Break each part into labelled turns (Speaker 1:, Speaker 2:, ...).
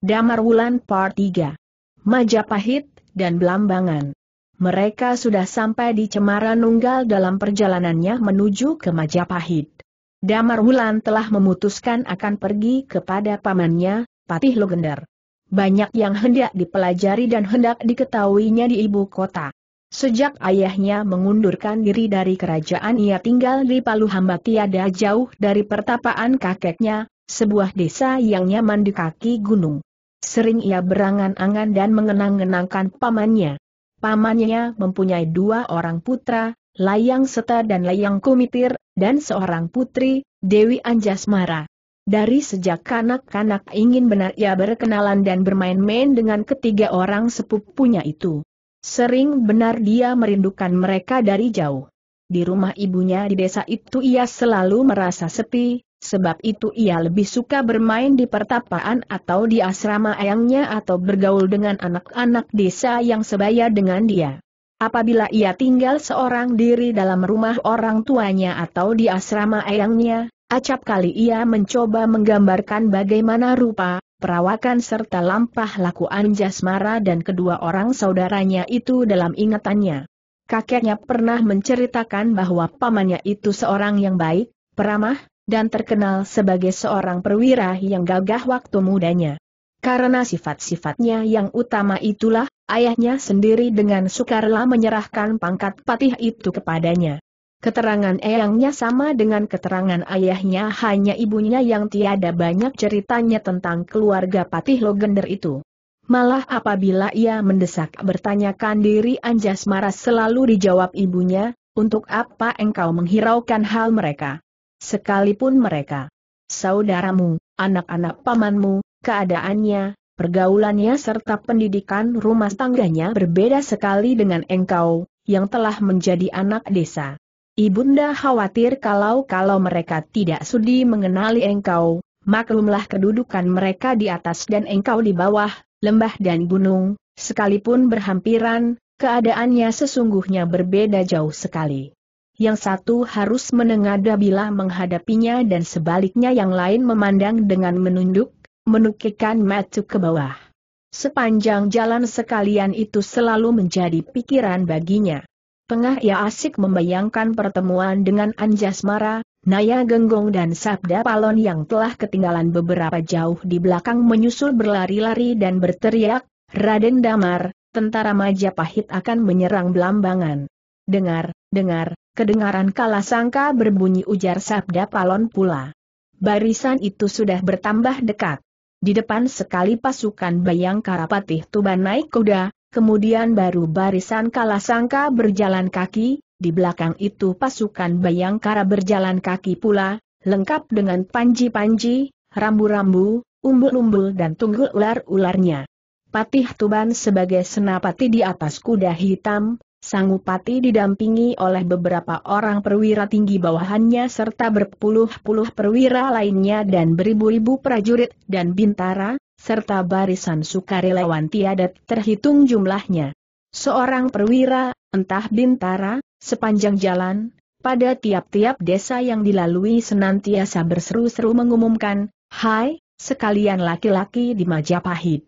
Speaker 1: Damar Wulan Part 3. Majapahit dan Belambangan. Mereka sudah sampai di Cemara Nunggal dalam perjalanannya menuju ke Majapahit. Damar Wulan telah memutuskan akan pergi kepada pamannya, Patih Logender. Banyak yang hendak dipelajari dan hendak diketahuinya di ibu kota. Sejak ayahnya mengundurkan diri dari kerajaan ia tinggal di Palu Hamba tiada jauh dari pertapaan kakeknya, sebuah desa yang nyaman di kaki gunung. Sering ia berangan-angan dan mengenang-genangkan pamannya. Pamannya mempunyai dua orang putra, Layang Seta dan Layang Kumitir, dan seorang putri, Dewi Anjasmara. Dari sejak kanak-kanak ingin benar ia berkenalan dan bermain-main dengan ketiga orang sepupunya itu. Sering benar dia merindukan mereka dari jauh. Di rumah ibunya di desa itu ia selalu merasa sepi, Sebab itu ia lebih suka bermain di pertapaan atau di asrama ayangnya atau bergaul dengan anak-anak desa yang sebaya dengan dia. Apabila ia tinggal seorang diri dalam rumah orang tuanya atau di asrama ayangnya, acap kali ia mencoba menggambarkan bagaimana rupa, perawakan serta lampah laku Anjasmara dan kedua orang saudaranya itu dalam ingatannya. Kakeknya pernah menceritakan bahwa pamannya itu seorang yang baik, peramah, dan terkenal sebagai seorang perwira yang gagah waktu mudanya. Karena sifat-sifatnya yang utama itulah, ayahnya sendiri dengan sukarela menyerahkan pangkat patih itu kepadanya. Keterangan eyangnya sama dengan keterangan ayahnya hanya ibunya yang tiada banyak ceritanya tentang keluarga patih Logender itu. Malah apabila ia mendesak bertanyakan diri Anjas Maras selalu dijawab ibunya, untuk apa engkau menghiraukan hal mereka? Sekalipun mereka saudaramu, anak-anak pamanmu, keadaannya, pergaulannya serta pendidikan rumah tangganya berbeda sekali dengan engkau, yang telah menjadi anak desa. Ibunda khawatir kalau-kalau mereka tidak sudi mengenali engkau, maklumlah kedudukan mereka di atas dan engkau di bawah, lembah dan gunung, sekalipun berhampiran, keadaannya sesungguhnya berbeda jauh sekali yang satu harus menengada bila menghadapinya dan sebaliknya yang lain memandang dengan menunduk, menukikan mata ke bawah. Sepanjang jalan sekalian itu selalu menjadi pikiran baginya. Tengah ia asik membayangkan pertemuan dengan Anjasmara, Naya Genggong dan Sabda Palon yang telah ketinggalan beberapa jauh di belakang menyusul berlari-lari dan berteriak, Raden Damar, tentara Majapahit akan menyerang Belambangan. Dengar, dengar, kedengaran kala sangka berbunyi ujar sabda palon pula. Barisan itu sudah bertambah dekat. Di depan sekali pasukan bayang Karapatih Tuban naik kuda, kemudian baru barisan kala sangka berjalan kaki, di belakang itu pasukan bayang Bayangkara berjalan kaki pula, lengkap dengan panji-panji, rambu-rambu, umbul-umbul dan tunggul ular-ularnya. Patih Tuban sebagai senapati di atas kuda hitam, Sang upati didampingi oleh beberapa orang perwira tinggi bawahannya serta berpuluh-puluh perwira lainnya dan beribu-ribu prajurit dan bintara, serta barisan sukarelawan tiada terhitung jumlahnya. Seorang perwira, entah bintara, sepanjang jalan, pada tiap-tiap desa yang dilalui senantiasa berseru-seru mengumumkan, Hai, sekalian laki-laki di Majapahit.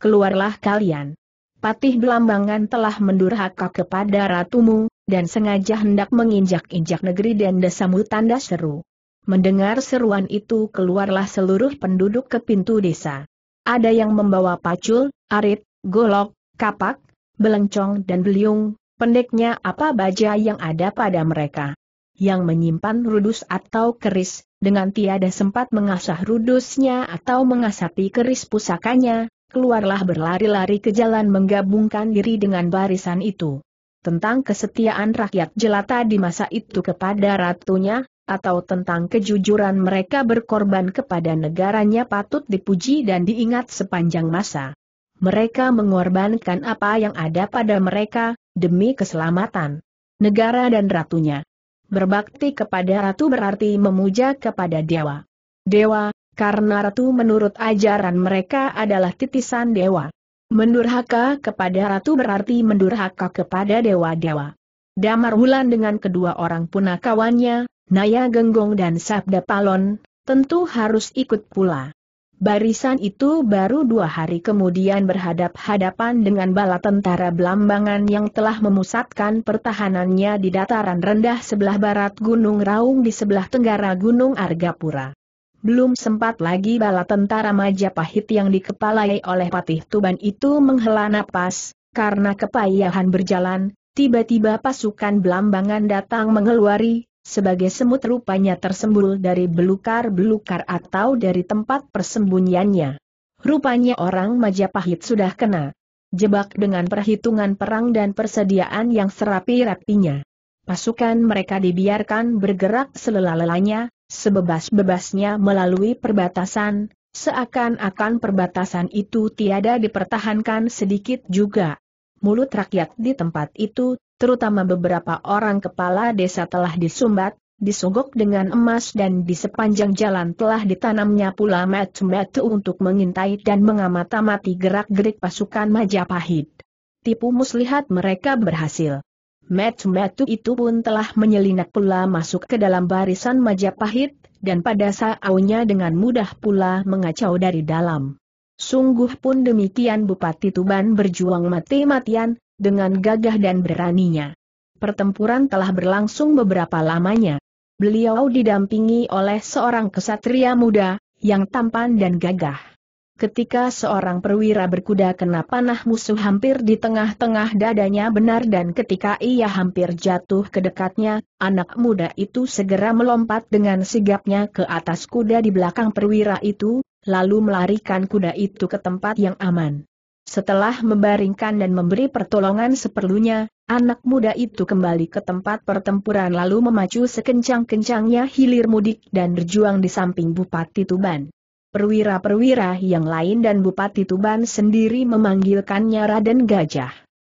Speaker 1: Keluarlah kalian. Patih Belambangan telah mendurhaka kepada ratumu, dan sengaja hendak menginjak-injak negeri dan desamu tanda seru. Mendengar seruan itu keluarlah seluruh penduduk ke pintu desa. Ada yang membawa pacul, arit, golok, kapak, belencong dan beliung, pendeknya apa baja yang ada pada mereka. Yang menyimpan rudus atau keris, dengan tiada sempat mengasah rudusnya atau mengasapi keris pusakanya, keluarlah berlari-lari ke jalan menggabungkan diri dengan barisan itu. Tentang kesetiaan rakyat jelata di masa itu kepada ratunya, atau tentang kejujuran mereka berkorban kepada negaranya patut dipuji dan diingat sepanjang masa. Mereka mengorbankan apa yang ada pada mereka, demi keselamatan negara dan ratunya. Berbakti kepada ratu berarti memuja kepada dewa. Dewa, karena ratu menurut ajaran mereka adalah titisan dewa. Mendurhaka kepada ratu berarti mendurhaka kepada dewa-dewa. Damar Wulan dengan kedua orang punakawannya, Naya Genggong dan Sabda Palon, tentu harus ikut pula. Barisan itu baru dua hari kemudian berhadap-hadapan dengan bala tentara Belambangan yang telah memusatkan pertahanannya di dataran rendah sebelah barat Gunung Raung di sebelah tenggara Gunung Argapura. Belum sempat lagi bala tentara Majapahit yang dikepalai oleh Patih Tuban itu menghela napas, karena kepayahan berjalan, tiba-tiba pasukan belambangan datang mengeluari, sebagai semut rupanya tersembul dari belukar-belukar atau dari tempat persembunyiannya. Rupanya orang Majapahit sudah kena jebak dengan perhitungan perang dan persediaan yang serapi-rapinya. Pasukan mereka dibiarkan bergerak selelalanya, sebebas-bebasnya melalui perbatasan, seakan-akan perbatasan itu tiada dipertahankan sedikit juga. Mulut rakyat di tempat itu, terutama beberapa orang kepala desa telah disumbat, disogok dengan emas dan di sepanjang jalan telah ditanamnya pula metu-metu untuk mengintai dan mengamati mati gerak-gerik pasukan Majapahit. Tipu muslihat mereka berhasil. Metu Metu itu pun telah menyelinap pula masuk ke dalam barisan Majapahit, dan pada awalnya dengan mudah pula mengacau dari dalam. Sungguh pun demikian Bupati Tuban berjuang mati-matian, dengan gagah dan beraninya. Pertempuran telah berlangsung beberapa lamanya. Beliau didampingi oleh seorang kesatria muda, yang tampan dan gagah. Ketika seorang perwira berkuda kena panah musuh hampir di tengah-tengah dadanya benar dan ketika ia hampir jatuh ke dekatnya, anak muda itu segera melompat dengan sigapnya ke atas kuda di belakang perwira itu, lalu melarikan kuda itu ke tempat yang aman. Setelah membaringkan dan memberi pertolongan seperlunya, anak muda itu kembali ke tempat pertempuran lalu memacu sekencang-kencangnya hilir mudik dan berjuang di samping Bupati Tuban perwira-perwira yang lain dan Bupati Tuban sendiri memanggilkannya Raden Gajah.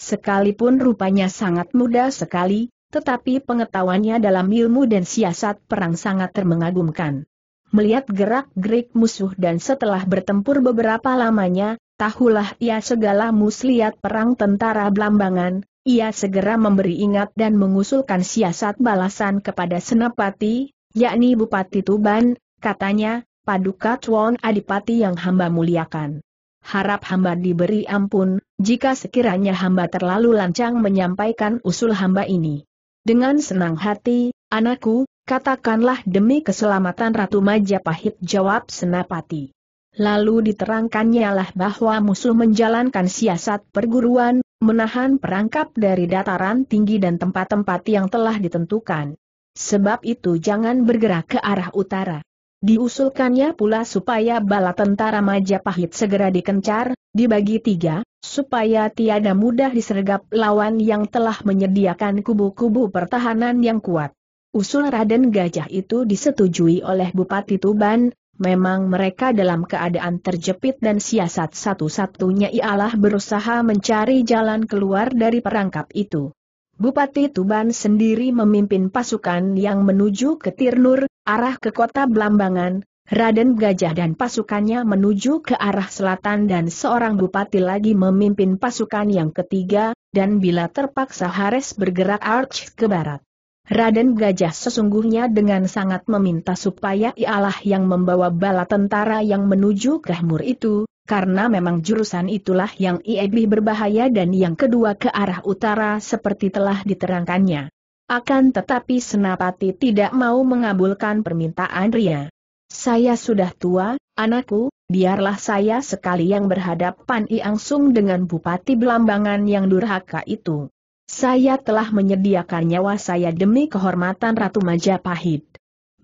Speaker 1: Sekalipun rupanya sangat muda sekali, tetapi pengetahuannya dalam ilmu dan siasat perang sangat termengagumkan. Melihat gerak-gerik musuh dan setelah bertempur beberapa lamanya, tahulah ia segala muslihat perang tentara Blambangan, ia segera memberi ingat dan mengusulkan siasat balasan kepada Senapati, yakni Bupati Tuban, katanya, Paduka Tuan Adipati yang hamba muliakan. Harap hamba diberi ampun, jika sekiranya hamba terlalu lancang menyampaikan usul hamba ini. Dengan senang hati, anakku, katakanlah demi keselamatan Ratu Majapahit jawab Senapati. Lalu diterangkannya lah bahwa musuh menjalankan siasat perguruan, menahan perangkap dari dataran tinggi dan tempat-tempat yang telah ditentukan. Sebab itu jangan bergerak ke arah utara. Diusulkannya pula supaya bala tentara Majapahit segera dikencar, dibagi tiga, supaya tiada mudah disergap lawan yang telah menyediakan kubu-kubu pertahanan yang kuat. Usul Raden Gajah itu disetujui oleh Bupati Tuban, Memang mereka dalam keadaan terjepit dan siasat satu-satunya ialah berusaha mencari jalan keluar dari perangkap itu. Bupati Tuban sendiri memimpin pasukan yang menuju ke Tirnur, Arah ke kota Blambangan, Raden Gajah dan pasukannya menuju ke arah selatan dan seorang bupati lagi memimpin pasukan yang ketiga, dan bila terpaksa Hares bergerak arch ke barat. Raden Gajah sesungguhnya dengan sangat meminta supaya ialah yang membawa bala tentara yang menuju ke Hmur itu, karena memang jurusan itulah yang lebih berbahaya dan yang kedua ke arah utara seperti telah diterangkannya. Akan tetapi Senapati tidak mau mengabulkan permintaan Ria. Saya sudah tua, anakku, biarlah saya sekali yang berhadapan langsung dengan Bupati Belambangan yang durhaka itu. Saya telah menyediakan nyawa saya demi kehormatan Ratu Majapahit.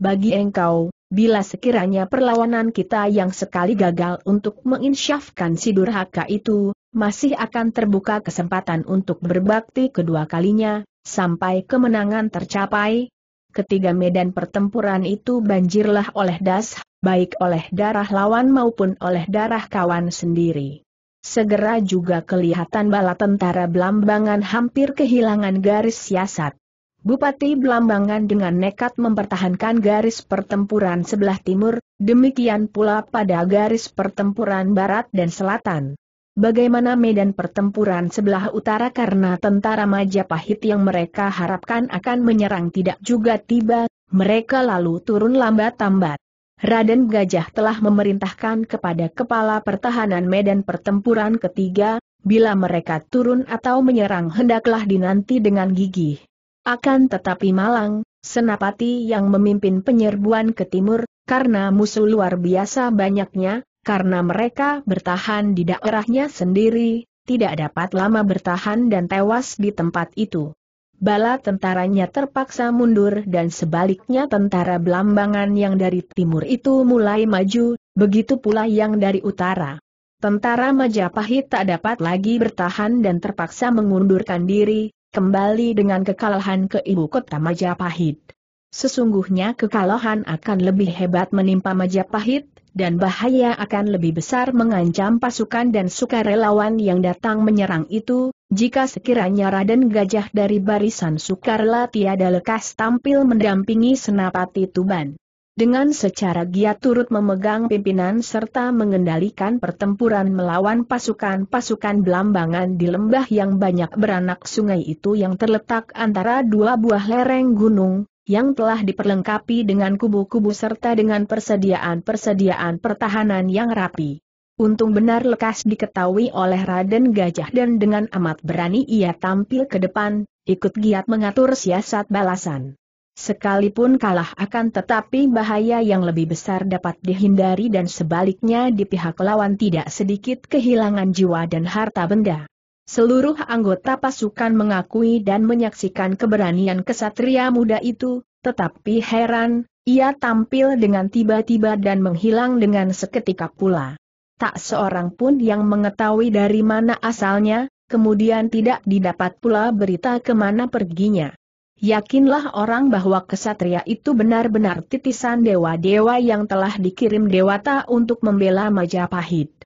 Speaker 1: Bagi engkau, bila sekiranya perlawanan kita yang sekali gagal untuk menginsyafkan si durhaka itu, masih akan terbuka kesempatan untuk berbakti kedua kalinya, sampai kemenangan tercapai. Ketiga medan pertempuran itu banjirlah oleh das, baik oleh darah lawan maupun oleh darah kawan sendiri. Segera juga kelihatan bala tentara Belambangan hampir kehilangan garis siasat. Bupati Belambangan dengan nekat mempertahankan garis pertempuran sebelah timur, demikian pula pada garis pertempuran barat dan selatan bagaimana medan pertempuran sebelah utara karena tentara Majapahit yang mereka harapkan akan menyerang tidak juga tiba, mereka lalu turun lambat tambat. Raden Gajah telah memerintahkan kepada kepala pertahanan medan pertempuran ketiga, bila mereka turun atau menyerang hendaklah dinanti dengan gigih. Akan tetapi Malang, Senapati yang memimpin penyerbuan ke timur, karena musuh luar biasa banyaknya, karena mereka bertahan di daerahnya sendiri, tidak dapat lama bertahan dan tewas di tempat itu. Bala tentaranya terpaksa mundur dan sebaliknya tentara belambangan yang dari timur itu mulai maju, begitu pula yang dari utara. Tentara Majapahit tak dapat lagi bertahan dan terpaksa mengundurkan diri, kembali dengan kekalahan ke ibu kota Majapahit. Sesungguhnya kekalahan akan lebih hebat menimpa Majapahit, dan bahaya akan lebih besar mengancam pasukan dan sukarelawan yang datang menyerang itu, jika sekiranya Raden Gajah dari barisan sukarela tiada lekas tampil mendampingi Senapati Tuban. Dengan secara giat turut memegang pimpinan serta mengendalikan pertempuran melawan pasukan-pasukan belambangan di lembah yang banyak beranak sungai itu yang terletak antara dua buah lereng gunung, yang telah diperlengkapi dengan kubu-kubu serta dengan persediaan-persediaan pertahanan yang rapi. Untung benar lekas diketahui oleh Raden Gajah dan dengan amat berani ia tampil ke depan, ikut giat mengatur siasat balasan. Sekalipun kalah akan tetapi bahaya yang lebih besar dapat dihindari dan sebaliknya di pihak lawan tidak sedikit kehilangan jiwa dan harta benda. Seluruh anggota pasukan mengakui dan menyaksikan keberanian kesatria muda itu, tetapi heran, ia tampil dengan tiba-tiba dan menghilang dengan seketika pula. Tak seorang pun yang mengetahui dari mana asalnya, kemudian tidak didapat pula berita kemana perginya. Yakinlah orang bahwa kesatria itu benar-benar titisan dewa-dewa yang telah dikirim dewata untuk membela Majapahit.